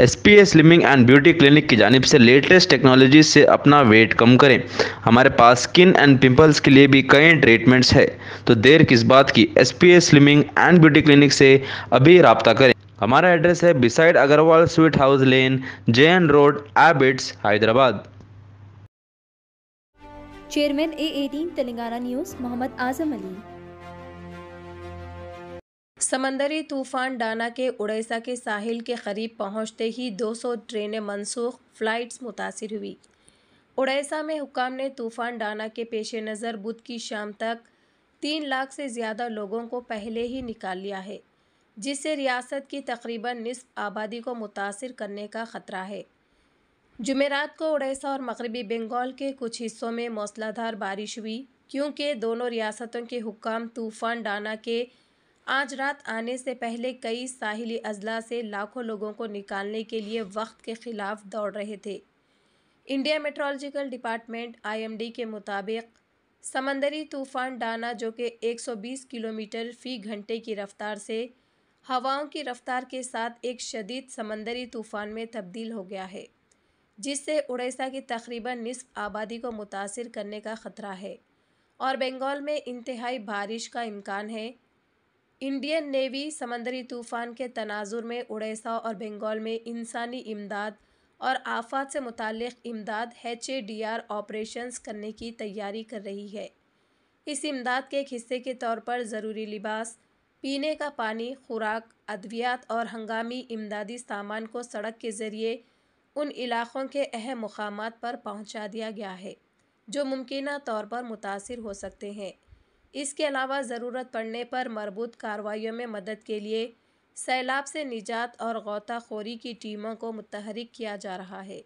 S P A and beauty clinic की जानब से लेटेस्ट टेक्नोलॉजी से अपना वेट कम करें हमारे पास स्किन एंड पिंपल्स के लिए भी कई ट्रीटमेंट्स है तो देर किस बात की S P A and beauty clinic से अभी रबता करें हमारा एड्रेस है beside Agarwal sweet house lane J N road Abids Hyderabad chairman A eighteen Telangana news Mohammed Azam Ali समंदरी तूफान डाना के उड़ीसा के साहिल के करीब पहुंचते ही 200 ट्रेनें मनसूख फ्लाइट्स मुतासर हुई उड़ीसा में हुकाम ने तूफान डाना के पेश नज़र बुध की शाम तक तीन लाख से ज़्यादा लोगों को पहले ही निकाल लिया है जिससे रियासत की तकरीबन निसफ आबादी को मुतासर करने का ख़तरा है जुमेरात को उड़ीसा और मगरबी बंगाल के कुछ हिस्सों में मौसलाधार बारिश हुई क्योंकि दोनों रियासतों के हुकाम तूफान डाना के आज रात आने से पहले कई साहिली अजला से लाखों लोगों को निकालने के लिए वक्त के खिलाफ दौड़ रहे थे इंडिया मेट्रोलॉजिकल डिपार्टमेंट आईएमडी के मुताबिक समंदरी तूफान डाना जो कि 120 किलोमीटर फी घंटे की रफ्तार से हवाओं की रफ्तार के साथ एक शदीद समंदरी तूफ़ान में तब्दील हो गया है जिससे उड़ीसा की तकरीबन निसफ आबादी को मुतासर करने का ख़तरा है और बंगाल में इंतहाई बारिश का इम्कान है इंडियन नेवी समंदरी तूफ़ान के तनाजुर में उड़ीसा और बंगाल में इंसानी इमदाद और आफात से मुतल इमदाद H A D R operation करने की तैयारी कर रही है इस इमदाद के एक हिस्से के तौर पर ज़रूरी लिबास पीने का पानी खुराक अद्वियात और हंगामी इमदादी सामान को सड़क के ज़रिए उन इलाक़ों के अहम मकाम पर पहुँचा दिया गया है जो मुमकिन तौर पर मुतासर हो सकते हैं इसके अलावा ज़रूरत पड़ने पर मरबूत कार्रवाइयों में मदद के लिए सैलाब से निजात और गौताखोरी की टीमों को मुतहरक किया जा रहा है